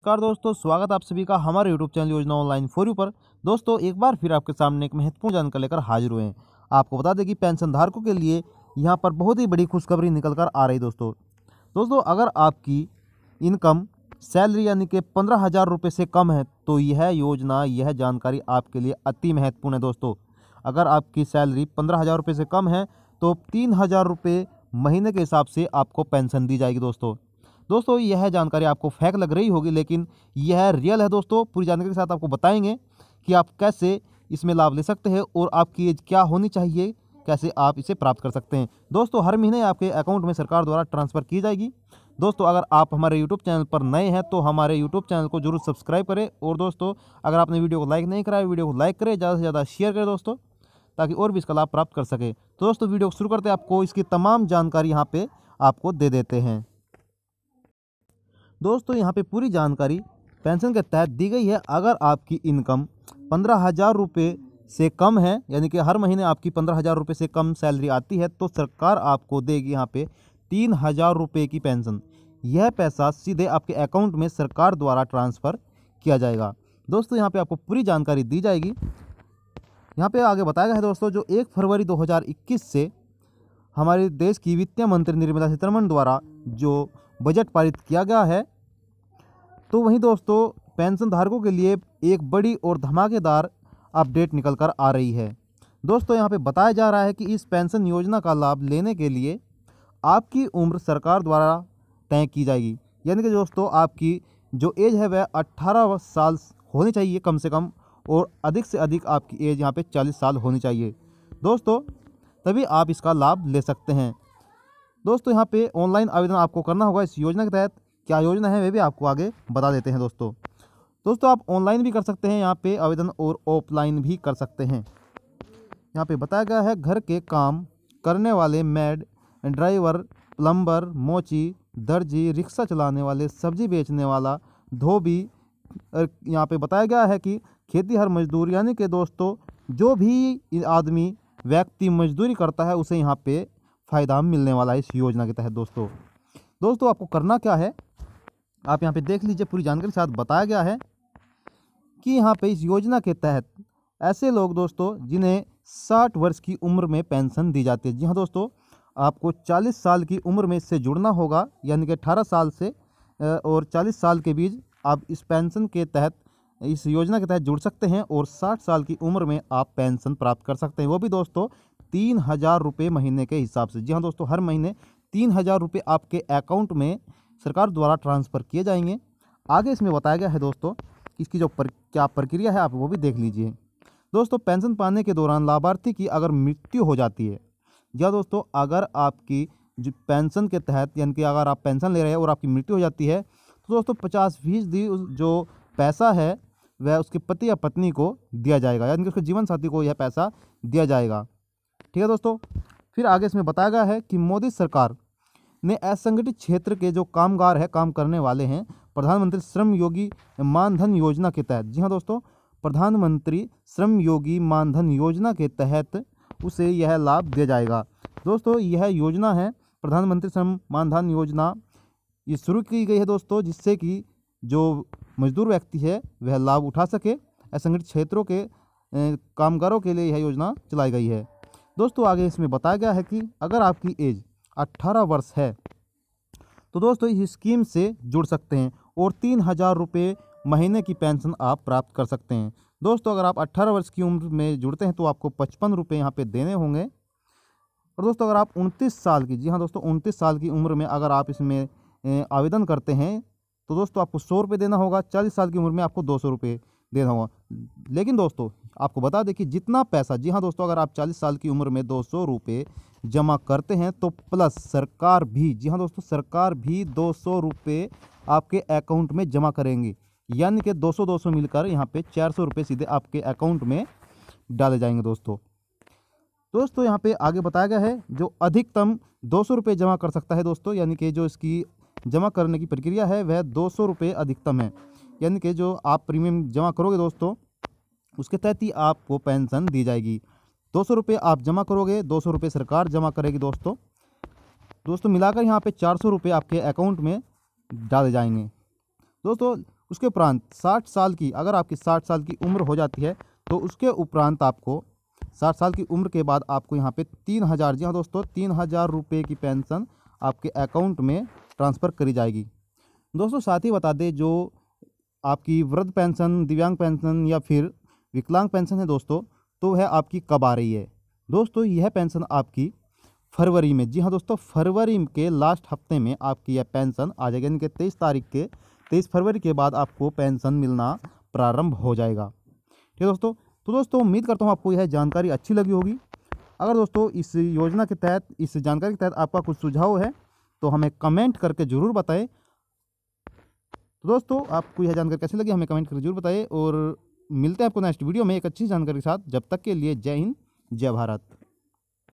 नमस्कार दोस्तों स्वागत आप सभी का हमारे YouTube channel Yojana online U पर दोस्तों एक बार फिर आपके सामने एक महत्वपूर्ण जानकारी लेकर हाजिर हुए हैं आपको बता दें कि पेंशन धारकों के लिए यहां पर बहुत ही बड़ी खुशखबरी निकल कर आ रही दोस्तों दोस्तों अगर आपकी इनकम सैलरी यानी कि पंद्रह हज़ार रुपये से कम है तो यह योजना यह जानकारी आपके लिए अति महत्वपूर्ण है दोस्तों अगर आपकी सैलरी पंद्रह हज़ार रुपये से कम है तो तीन हज़ार रुपये महीने के हिसाब से आपको पेंशन दी जाएगी दोस्तों दोस्तों यह जानकारी आपको फेक लग रही होगी लेकिन यह रियल है दोस्तों पूरी जानकारी के साथ आपको बताएंगे कि आप कैसे इसमें लाभ ले सकते हैं और आपकी एज क्या होनी चाहिए कैसे आप इसे प्राप्त कर सकते हैं दोस्तों हर महीने आपके अकाउंट में सरकार द्वारा ट्रांसफ़र की जाएगी दोस्तों अगर आप हमारे यूट्यूब चैनल पर नए हैं तो हमारे यूट्यूब चैनल को जरूर सब्सक्राइब करें और दोस्तों अगर आपने वीडियो को लाइक नहीं कराया वीडियो को लाइक करें ज़्यादा से ज़्यादा शेयर करें दोस्तों ताकि और भी इसका लाभ प्राप्त कर सके तो दोस्तों वीडियो को शुरू करते आपको इसकी तमाम जानकारी यहाँ पर आपको दे देते हैं दोस्तों यहाँ पे पूरी जानकारी पेंशन के तहत दी गई है अगर आपकी इनकम पंद्रह हज़ार रुपये से कम है यानी कि हर महीने आपकी पंद्रह हज़ार रुपये से कम सैलरी आती है तो सरकार आपको देगी यहाँ पे तीन हज़ार रुपये की पेंशन यह पैसा सीधे आपके अकाउंट में सरकार द्वारा ट्रांसफ़र किया जाएगा दोस्तों यहाँ पर आपको पूरी जानकारी दी जाएगी यहाँ पर आगे बताया गया है दोस्तों जो एक फरवरी दो से हमारे देश की वित्तीय मंत्री निर्मला सीतारमण द्वारा जो बजट पारित किया गया है तो वहीं दोस्तों पेंशन धारकों के लिए एक बड़ी और धमाकेदार अपडेट निकल कर आ रही है दोस्तों यहाँ पे बताया जा रहा है कि इस पेंशन योजना का लाभ लेने के लिए आपकी उम्र सरकार द्वारा तय की जाएगी यानी कि दोस्तों आपकी जो एज है वह 18 साल होनी चाहिए कम से कम और अधिक से अधिक आपकी एज यहाँ पे 40 साल होनी चाहिए दोस्तों तभी आप इसका लाभ ले सकते हैं दोस्तों यहाँ पे ऑनलाइन आवेदन आपको करना होगा इस योजना के तहत क्या योजना है वे भी आपको आगे बता देते हैं दोस्तों दोस्तों आप ऑनलाइन भी कर सकते हैं यहाँ पे आवेदन और ऑफलाइन भी कर सकते हैं यहाँ पे बताया गया है घर के काम करने वाले मेड ड्राइवर प्लम्बर मोची दर्जी रिक्शा चलाने वाले सब्जी बेचने वाला धोबी यहाँ पे बताया गया है कि खेती हर मजदूर यानी कि दोस्तों जो भी आदमी व्यक्ति मजदूरी करता है उसे यहाँ पे फ़ायदा मिलने वाला है इस योजना के तहत दोस्तों दोस्तों आपको करना क्या है आप यहाँ पे देख लीजिए पूरी जानकारी के साथ बताया गया है कि यहाँ पे इस योजना के तहत ऐसे लोग दोस्तों जिन्हें साठ वर्ष की उम्र में पेंशन दी जाती है जी हाँ दोस्तों आपको चालीस साल की उम्र में इससे जुड़ना होगा यानी कि अठारह साल से और चालीस साल के बीच आप इस पेंशन के तहत इस योजना के तहत जुड़ सकते हैं और साठ साल की उम्र में आप पेंशन प्राप्त कर सकते हैं वो भी दोस्तों तीन हज़ार रुपये महीने के हिसाब से जी हाँ दोस्तों हर महीने तीन हज़ार रुपये आपके अकाउंट में सरकार द्वारा ट्रांसफ़र किए जाएंगे आगे इसमें बताया गया है दोस्तों इसकी जो पर, क्या प्रक्रिया है आप वो भी देख लीजिए दोस्तों पेंशन पाने के दौरान लाभार्थी की अगर मृत्यु हो जाती है या दोस्तों अगर आपकी जो पेंशन के तहत यानी कि अगर आप पेंशन ले रहे हैं और आपकी मृत्यु हो जाती है तो दोस्तों पचास फीसदी जो पैसा है वह उसके पति या पत्नी को दिया जाएगा यानी कि उसके जीवन साथी को यह पैसा दिया जाएगा ठीक है दोस्तों फिर आगे इसमें बताया गया है कि मोदी सरकार ने असंगठित क्षेत्र के जो कामगार है काम करने वाले हैं प्रधानमंत्री श्रम योगी मानधन योजना के तहत जी हाँ दोस्तों प्रधानमंत्री श्रम योगी मानधन योजना के तहत उसे यह लाभ दिया जाएगा दोस्तों यह योजना है प्रधानमंत्री श्रम मानधन योजना ये शुरू की गई है दोस्तों जिससे कि जो मजदूर व्यक्ति है वह लाभ उठा सके असंगठित क्षेत्रों के कामगारों के लिए यह योजना चलाई गई है दोस्तों आगे इसमें बताया गया है कि अगर आपकी एज 18 वर्ष है तो दोस्तों इस स्कीम से जुड़ सकते हैं और तीन हज़ार रुपये महीने की पेंशन आप प्राप्त कर सकते हैं दोस्तों अगर आप 18 वर्ष की उम्र में जुड़ते हैं तो आपको पचपन रुपये यहाँ पर देने होंगे और दोस्तों अगर आप उनतीस साल की जी हाँ दोस्तों उनतीस साल की उम्र में अगर आप इसमें आवेदन करते हैं तो दोस्तों आपको सौ रुपये देना होगा चालीस साल की उम्र में आपको दो सौ रुपये दे रहा हूँ लेकिन दोस्तों आपको बता दें कि जितना पैसा जी हाँ दोस्तों अगर आप 40 साल की उम्र में दो सौ रुपये जमा करते हैं तो प्लस सरकार भी जी हाँ दोस्तों सरकार भी दो सौ रुपये आपके अकाउंट में जमा करेंगे यानी कि 200 200 मिलकर यहाँ पे चार सौ रुपये सीधे आपके अकाउंट में डाले जाएंगे दोस्तों दोस्तों यहाँ पे आगे बताया गया है जो अधिकतम दो सौ रुपये जमा कर सकता है दोस्तों यानी कि जो इसकी जमा करने की प्रक्रिया है वह दो सौ रुपये अधिकतम है यानी कि जो आप प्रीमियम जमा करोगे दोस्तों उसके तहत ही आपको पेंशन दी जाएगी दो सौ रुपये आप जमा करोगे दो सौ रुपये सरकार जमा करेगी दोस्तों दोस्तों मिलाकर यहाँ पे चार सौ रुपये आपके अकाउंट में डाले जाएंगे दोस्तों उसके उपरांत साठ साल की अगर आपकी साठ साल की उम्र हो जाती है तो उसके उपरांत आपको साठ साल की उम्र के बाद आपको यहाँ पे तीन हज़ार जी हाँ दोस्तों तीन हज़ार रुपये की पेंशन आपके अकाउंट में ट्रांसफ़र करी जाएगी दोस्तों साथ ही बता दें जो आपकी वृद्ध पेंशन दिव्यांग पेंशन या फिर विकलांग पेंशन है दोस्तों तो वह आपकी कब आ रही है दोस्तों यह पेंशन आपकी फरवरी में जी हाँ दोस्तों फरवरी के लास्ट हफ्ते में आपकी यह पेंशन आ जाएगी यानी कि तेईस तारीख के तेईस फरवरी के बाद आपको पेंशन मिलना प्रारंभ हो जाएगा ठीक है दोस्तों तो दोस्तों उम्मीद करता हूँ आपको यह जानकारी अच्छी लगी होगी अगर दोस्तों इस योजना के तहत इस जानकारी के तहत आपका कुछ सुझाव है तो हमें कमेंट करके ज़रूर बताएं तो दोस्तों आपको यह जानकारी कैसी लगी हमें कमेंट करके जरूर बताइए और मिलते हैं आपको नेक्स्ट वीडियो में एक अच्छी जानकारी के साथ जब तक के लिए जय हिंद जय भारत